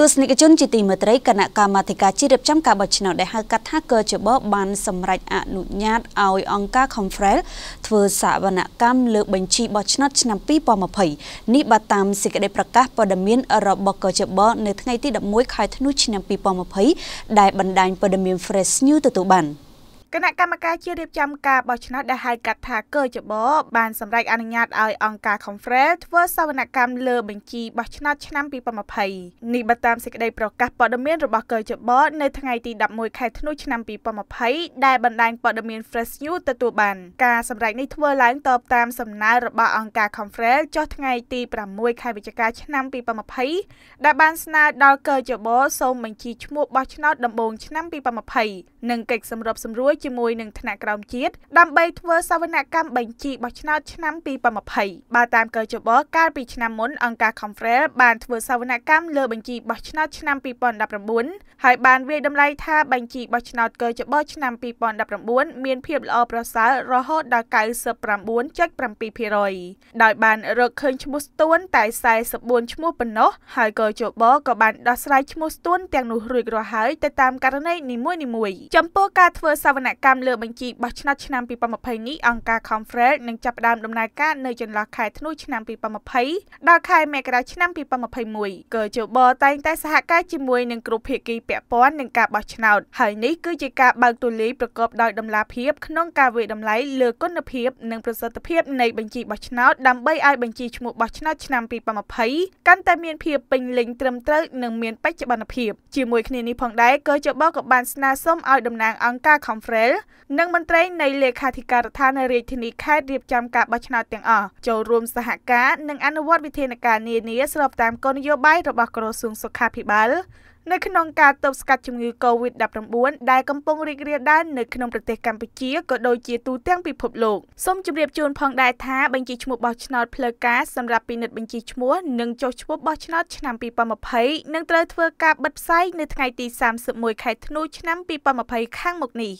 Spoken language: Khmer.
ទស្សនិកជនជាទីមេត្រីគណៈកម្មាធិការជាតិរៀបចំការបោះឆ្នោតដែលហៅកាត់ថាកជបបានសម្រេចអនុញ្ញាតឲ្យអង្គការ Confrel ធ្វើសវនកម្មលើបញ្ជីបោះឆ្នោតឆ្នាំ2020នេះបើតាមសេចក្តីប្រកាសព័ត៌មានរបស់កជបនៅថ្ងៃទី11ខែធ្នូឆ្នាំ2020ដែលបណ្ដាញព័ត៌មាន Fresh News ទទួលបាន។គណៈកម្មការជាតិរៀបចំការបោះឆ្នោតដែលហៅកាត់ថាកើចបបានសម្រេចអនុញ្ញាតឲ្យអង្គការ Confrel ធ្វើសវនកម្មលើបញ្ជីបោះឆ្នោតឆ្នាំ2020នេះបើតាមសេចក្តីប្រកាសព័ត៌មានរបស់កើចបនៅថ្ងៃទី11ខែធ្នូឆ្នាំ2020ដែលបណ្ដាញព័ត៌មាន Fresh News ទទួលបានការសម្រេចនេះធ្វើឡើងតបតាមសំណើរបស់អង្គការ Confrel ចុះថ្ងៃទី6ខែវិច្ឆិកាឆ្នាំ2020ដែលបានស្នើដល់កើចបសូមបញ្ជីឈ្មោះបោះឆ្នោតដំបូងឆ្នាំ2020និងកិច្ចសម្របសម្រួលជាមួយនឹងថ្នាក់ក្រោមជាតិដើម្បីធ្វើសវនកម្មបញ្ជីបោះឆ្នោតឆ្នាំ2020បើតាមកជបកាលពីឆ្នាំមុនអង្គការ Confrel បានធ្វើសវនកម្មលើបញ្ជីបោះឆ្នោតឆ្នាំ2019ហើយបានវាយតម្លៃថាបញ្ជីបោះឆ្នោតកជបឆ្នាំ2019មានភាពល្អប្រសើររហូតដល់99.7%ដោយបានរកឃើញឈ្មោះស្ទួនតែ44ឈ្មោះប៉ុណ្ណោះហើយកជបក៏បានដោះស្រាយឈ្មោះស្ទួនទាំងនោះរួចរាល់ហើយទៅតាមករណីនីមួយៗចំពោះការធ្វើសវនណកម្មលើបញ្ជីបោះឆ្នោតឆ្នាំ2020នេះអង្គការ Confrel នឹងចាប់ផ្ដើមដំណើរការនៅចន្លោះខែធ្នូឆ្នាំ2020ដល់ខែមករាឆ្នាំ2021ក៏ជបតែងតែសហការជាមួយនឹងក្រុមភាគីពាក់ព័ន្ធនឹងការបោះឆ្នោតហើយនេះគឺជាការបើកទូលាយប្រកបដោយដំណាភាពក្នុងការវិតម្លៃលើគុណភាពនិងប្រសិទ្ធភាពនៃបញ្ជីបោះឆ្នោតដើម្បីឲ្យបញ្ជីឈ្មោះបោះឆ្នោតឆ្នាំ2020កាន់តែមានភាពពេញលេញត្រឹមត្រូវនិងមានបច្ចុប្បន្នភាពជាមួយគ្នានេះផងដែរក៏ជបក៏បានស្នើសុំឲ្យតំណាងអង្គការ Confrel ក្រេលនិងមន្ត្រីនៃលេខាធិការដ្ឋាននៃរាជធានីខេត្តរៀបចំការបោះឆ្នោតទាំងអស់ចូលរួមសហការនិងអនុវត្តវិធានការនានា ស្របតាមគោលនយោបាយរបស់ក្រសួងសុខាភិបាលនៅក្នុងការទប់ស្កាត់ជំងឺ Covid-19 ដែលកំពុងរីករាលដាលនៅក្នុងប្រទេសកម្ពុជាក៏ដូចជាទូទាំងពិភពលោកសូមជម្រាបជូនផងដែរថាបញ្ជីឈ្មោះបោះឆ្នោតផ្លូវការសម្រាប់ពិនិត្យបញ្ជីឈ្មោះនិងចុះឈ្មោះបោះឆ្នោតឆ្នាំ2020នឹងត្រូវធ្វើ ការបិទផ្សាយនៅថ្ងៃទី31ខែធ្នូឆ្នាំ2020ខាងមុខនេះ